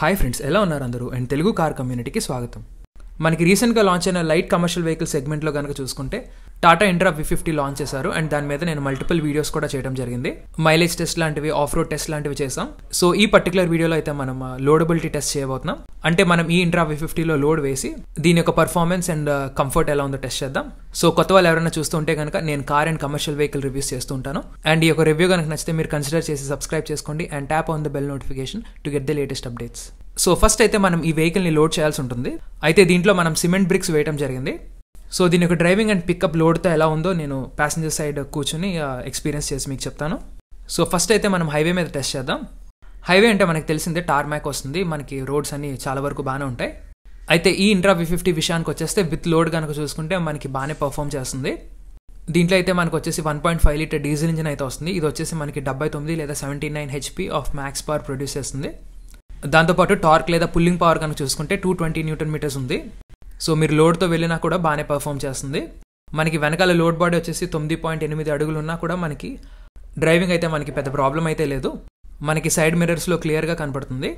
hi friends ఎలా ఉన్నారు అందరూ అండ్ తెలుగు కార్ కమ్యూనిటీకి స్వాగతం మనకి రీసెంట్గా లాంచ్ అయిన లైట్ కమర్షియల్ వెహికల్ సెగ్మెంట్లో కనుక చూసుకుంటే Tata Intra V fifty launch చేశారు అండ్ దాని మీద నేను మల్టిపుల్ వీడియోస్ కూడా చేయడం జరిగింది మైలేజ్ టెస్ట్ లాంటివి ఆఫ్ రోడ్ టెస్ట్ లాంటివి చేసాం సో ఈ పర్టికులర్ వీడియోలో అయితే మనం లోడబిలిటీ uh, టెస్ట్ చేయబోతున్నాం అంటే మనం ఈ ఇంట్రా వి ఫిఫ్టీలో లోడ్ వేసి దీని యొక్క పర్ఫార్మెన్స్ అండ్ కంఫర్ట్ ఎలా ఉందో టెస్ట్ చేద్దాం సో కొత్త వాళ్ళు ఎవరైనా చూస్తుంటే కనుక నేను car and commercial vehicle reviews చేస్తూ ఉంటాను అండ్ ఈ యొక్క రివ్యూ కనుక నచ్చితే మీరు కన్సిడర్ చేసి సబ్స్క్రైబ్ చేసుకోండి and tap on the bell notification to get the latest updates so first అయితే మనం ఈ వెహికల్ని లోడ్ చేయాల్సి ఉంటుంది అయితే దీంట్లో మనం సిమెంట్ బ్రిక్స్ వేయడం జరిగింది సో దీని యొక్క డ్రైవింగ్ అండ్ పికప్ లోడ్తో ఎలా ఉందో నేను ప్యాసింజర్ సైడ్ కూర్చుని ఎక్స్పీరియన్స్ చేసి మీకు చెప్తాను సో ఫస్ట్ అయితే మనం హైవే మీద టెస్ట్ చేద్దాం హైవే అంటే మనకు తెలిసిందే టార్ మ్యాక్ వస్తుంది మనకి రోడ్స్ అన్ని చాలా వరకు బాగానే ఉంటాయి అయితే ఈ ఇంట్రా వి ఫిఫ్టీ విషయానికి వచ్చేస్తే విత్ లోడ్ కనుక చూసుకుంటే మనకి బాగానే పర్ఫామ్ చేస్తుంది దీంట్లో అయితే మనకు వచ్చేసి one point five litre diesel engine అయితే వస్తుంది ఇది వచ్చేసి మనకి డెబ్బై తొమ్మిది లేదా seventy nine HP of max power produce చేస్తుంది దాంతోపాటు టార్క్ లేదా పుల్లింగ్ పవర్ కనుక చూసుకుంటే టూ ట్వంటీ న్యూటన్ మీటర్స్ ఉంది సో మీరు లోడ్తో వెళ్ళినా కూడా బాగానే పర్ఫామ్ చేస్తుంది మనకి వెనకాల లోడ్ బాడీ వచ్చేసి తొమ్మిది పాయింట్ ఎనిమిది అడుగులు ఉన్నా కూడా మనకి డ్రైవింగ్ అయితే మనకి పెద్ద ప్రాబ్లం అయితే లేదు మనకి సైడ్ మిర్రర్స్లో క్లియర్గా కనపడుతుంది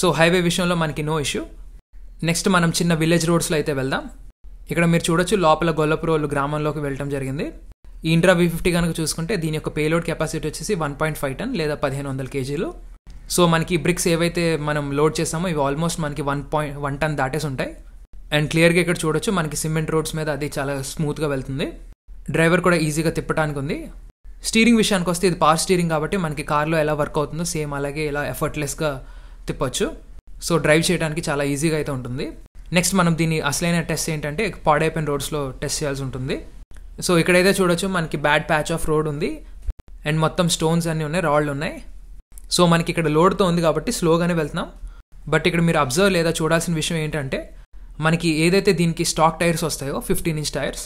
సో హైవే విషయంలో మనకి నో ఇష్యూ నెక్స్ట్ మనం చిన్న విలేజ్ రోడ్స్లో అయితే వెళ్దాం ఇక్కడ మీరు చూడొచ్చు లోపల గొల్లపురోళ్ళు గ్రామంలోకి వెళ్ళడం జరిగింది ఈ ఇంట్రా వీ ఫిఫ్టీ కనుక చూసుకుంటే దీని యొక్క పేలోడ్ కెపాసిటీ వచ్చేసి వన్ పాయింట్ ఫైవ్ టన్ లేదా పదిహేను వందల కేజీలు సో మనకి బ్రిక్స్ ఏవైతే మనం లోడ్ చేస్తామో ఇవి ఆల్మోస్ట్ మనకి వన్ పాయింట్ వన్ టన్ దాటేసి ఉంటాయి అండ్ క్లియర్గా ఇక్కడ చూడొచ్చు మనకి సిమెంట్ రోడ్స్ మీద అది చాలా స్మూత్గా వెళ్తుంది డ్రైవర్ కూడా ఈజీగా తిప్పడానికి ఉంది స్టీరింగ్ విషయానికి వస్తే ఇది పార్ స్టీరింగ్ కాబట్టి మనకి కార్లో ఎలా వర్క్ అవుతుందో సేమ్ అలాగే ఇలా ఎఫర్ట్లెస్గా తిప్పొచ్చు సో డ్రైవ్ చేయడానికి చాలా ఈజీగా అయితే ఉంటుంది నెక్స్ట్ మనం దీన్ని అసలైన టెస్ట్ ఏంటంటే పాడైపోయిన రోడ్స్లో టెస్ట్ చేయాల్సి ఉంటుంది సో ఇక్కడైతే చూడొచ్చు మనకి బ్యాడ్ ప్యాచ్ ఆఫ్ రోడ్ ఉంది అండ్ మొత్తం స్టోన్స్ అన్నీ ఉన్నాయి రాళ్ళు ఉన్నాయి సో మనకి ఇక్కడ లోడ్తో ఉంది కాబట్టి స్లోగానే వెళ్తున్నాం బట్ ఇక్కడ మీరు అబ్జర్వ్ లేదా చూడాల్సిన విషయం ఏంటంటే మనకి ఏదైతే దీనికి స్టాక్ టైర్స్ వస్తాయో ఫిఫ్టీన్ ఇంచ్ టైర్స్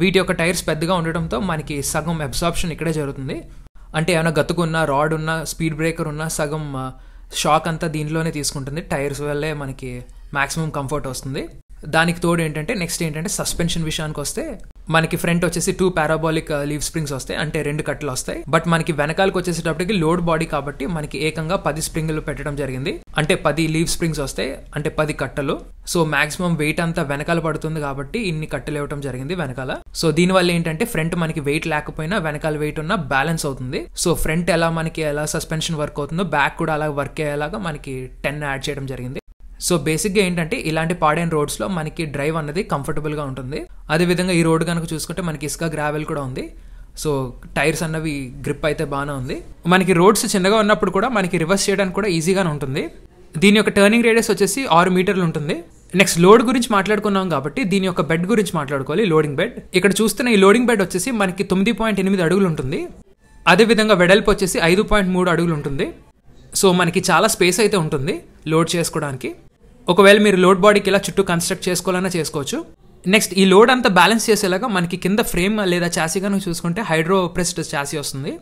వీటి యొక్క టైర్స్ పెద్దగా ఉండటంతో మనకి సగం అబ్సార్ప్షన్ ఇక్కడే జరుగుతుంది అంటే ఏమైనా గతుకున్న రాడ్ ఉన్న స్పీడ్ బ్రేకర్ ఉన్న సగం షాక్ అంతా దీనిలోనే తీసుకుంటుంది టైర్స్ వల్లే మనకి మ్యాక్సిమం కంఫర్ట్ వస్తుంది దానికి తోడు ఏంటంటే నెక్స్ట్ ఏంటంటే సస్పెన్షన్ విషయానికి వస్తే మనకి ఫ్రంట్ వచ్చేసి టూ పారాబాలిక్ లీవ్ స్ప్రింగ్స్ వస్తాయి అంటే రెండు కట్లు వస్తాయి బట్ మనకి వెనకాలకు వచ్చేసేటప్పటికి లోడ్ బాడీ కాబట్టి మనకి ఏకంగా పది స్ప్రింగ్లు పెట్టడం జరిగింది అంటే పది లీవ్ స్ప్రింగ్స్ వస్తాయి అంటే పది కట్టలు సో మాక్సిమం వెయిట్ అంతా వెనకాల పడుతుంది కాబట్టి ఇన్ని కట్టలు ఇవ్వడం జరిగింది వెనకాల సో దీని వల్ల ఏంటంటే ఫ్రంట్ మనకి వెయిట్ లేకపోయినా వెనకాల వెయిట్ ఉన్న బ్యాలెన్స్ అవుతుంది సో ఫ్రంట్ ఎలా మనకి ఎలా సస్పెన్షన్ వర్క్ అవుతుందో బ్యాక్ కూడా అలా వర్క్ అయ్యేలాగా మనకి టెన్ యాడ్ చేయడం జరిగింది సో బేసిక్గా ఏంటంటే ఇలాంటి పాడైన రోడ్స్లో మనకి డ్రైవ్ అన్నది కంఫర్టబుల్గా ఉంటుంది అదేవిధంగా ఈ రోడ్ కనుక చూసుకుంటే మనకి ఇసుక గ్రావెల్ కూడా ఉంది సో టైర్స్ అన్నవి గ్రిప్ అయితే బాగానే ఉంది మనకి రోడ్స్ చిన్నగా ఉన్నప్పుడు కూడా మనకి రివర్స్ చేయడానికి కూడా ఈజీగానే ఉంటుంది దీని యొక్క టర్నింగ్ రేడియస్ వచ్చేసి ఆరు మీటర్లు ఉంటుంది నెక్స్ట్ లోడ్ గురించి మాట్లాడుకున్నాం కాబట్టి దీని యొక్క బెడ్ గురించి మాట్లాడుకోవాలి లోడింగ్ బెడ్ ఇక్కడ చూస్తున్న ఈ లోడింగ్ బెడ్ వచ్చేసి మనకి తొమ్మిది పాయింట్ ఎనిమిది అడుగులు ఉంటుంది అదేవిధంగా వెడల్పు వచ్చేసి ఐదు పాయింట్ మూడు అడుగులు ఉంటుంది సో మనకి చాలా స్పేస్ అయితే ఉంటుంది లోడ్ చేసుకోవడానికి ఒకవేళ మీరు లోడ్ బాడీకి ఇలా చుట్టూ కన్స్ట్రక్ట్ చేసుకోవాలన్నా చేసుకోవచ్చు నెక్స్ట్ ఈ లోడ్ అంతా బ్యాలెన్స్ చేసేలాగా మనకి కింద ఫ్రేమ్ లేదా చాసీ కనుక చూసుకుంటే హైడ్రో ప్రెస్డ్ చాసీ వస్తుంది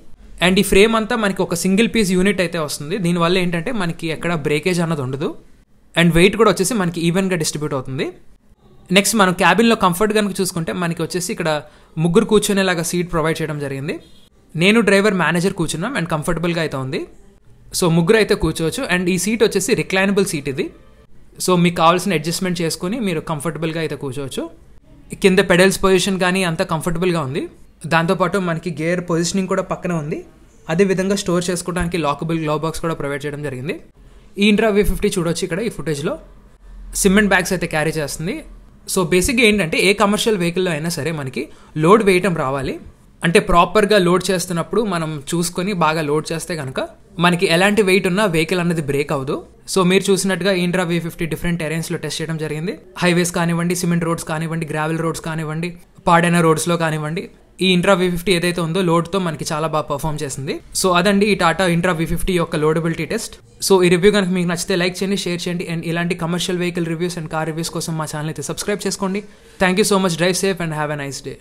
అండ్ ఈ ఫ్రేమ్ అంతా మనకి ఒక సింగిల్ పీస్ యూనిట్ అయితే వస్తుంది దీనివల్ల ఏంటంటే మనకి ఎక్కడ బ్రేకేజ్ అన్నది ఉండదు అండ్ వెయిట్ కూడా వచ్చేసి మనకి ఈవెన్గా డిస్ట్రిబ్యూట్ అవుతుంది నెక్స్ట్ మనం క్యాబిన్లో కంఫర్ట్ కనుక చూసుకుంటే మనకి వచ్చేసి ఇక్కడ ముగ్గురు కూర్చునేలాగా సీట్ ప్రొవైడ్ చేయడం జరిగింది నేను డ్రైవర్ మేనేజర్ కూర్చున్నాం అండ్ కంఫర్టబుల్గా అయితే ఉంది సో ముగ్గురు అయితే కూర్చోవచ్చు అండ్ ఈ సీట్ వచ్చేసి రిక్లైనబుల్ సీట్ ఇది సో మీకు కావాల్సిన అడ్జస్ట్మెంట్ చేసుకుని మీరు కంఫర్టబుల్గా అయితే కూర్చోవచ్చు కింద పెడల్స్ పొజిషన్ కానీ అంత కంఫర్టబుల్గా ఉంది దాంతోపాటు మనకి గేర్ పొజిషనింగ్ కూడా పక్కన ఉంది అదేవిధంగా స్టోర్ చేసుకోవడానికి లాకబుల్ గ్లో బాక్స్ కూడా ప్రొవైడ్ చేయడం జరిగింది ఈ ఇంట్రా వి ఫిఫ్టీ చూడొచ్చు ఇక్కడ ఈ ఫుటేజ్లో సిమెంట్ బ్యాగ్స్ అయితే క్యారీ చేస్తుంది సో బేసిక్గా ఏంటంటే ఏ కమర్షియల్ వెహికల్లో అయినా సరే మనకి లోడ్ వేయటం రావాలి అంటే ప్రాపర్గా లోడ్ చేస్తున్నప్పుడు మనం చూసుకొని బాగా లోడ్ చేస్తే కనుక మనకి ఎలాంటి వెయిట్ ఉన్నా వెహికల్ అన్నది బ్రేక్ అవ్వదు సో మీరు చూసినట్టుగా ఇండ్రా వీ ఫిఫ్టీ డిఫరెంట్ టెరెన్స్లో టెస్ట్ చేయడం జరిగింది హైవేస్ కానివ్వండి సిమెంట్ రోడ్స్ కానివ్వండి గ్రావెల్ రోడ్స్ కానివ్వండి పాడైన రోడ్స్లో కానివ్వండి ఈ ఇంట్రా వీ ఫిఫ్టీ ఏదైతే ఉందో లోడ్తో మనకి చాలా బాగా పర్ఫామ్ చేసింది సో అదండి ఈ టాటా ఇంట్రా వీ ఫిఫ్టీ యొక్క లోడబిలిటీ టెస్ట్ సో ఈ రివ్యూ కనుక మీకు నచ్చితే లైక్ చేయండి షేర్ చేయండి అండ్ ఇలాంటి commercial vehicle reviews and car reviews కోసం మా ఛానల్ అయితే సబ్స్క్రైబ్ చేసుకోండి thank you so much drive safe and have a nice day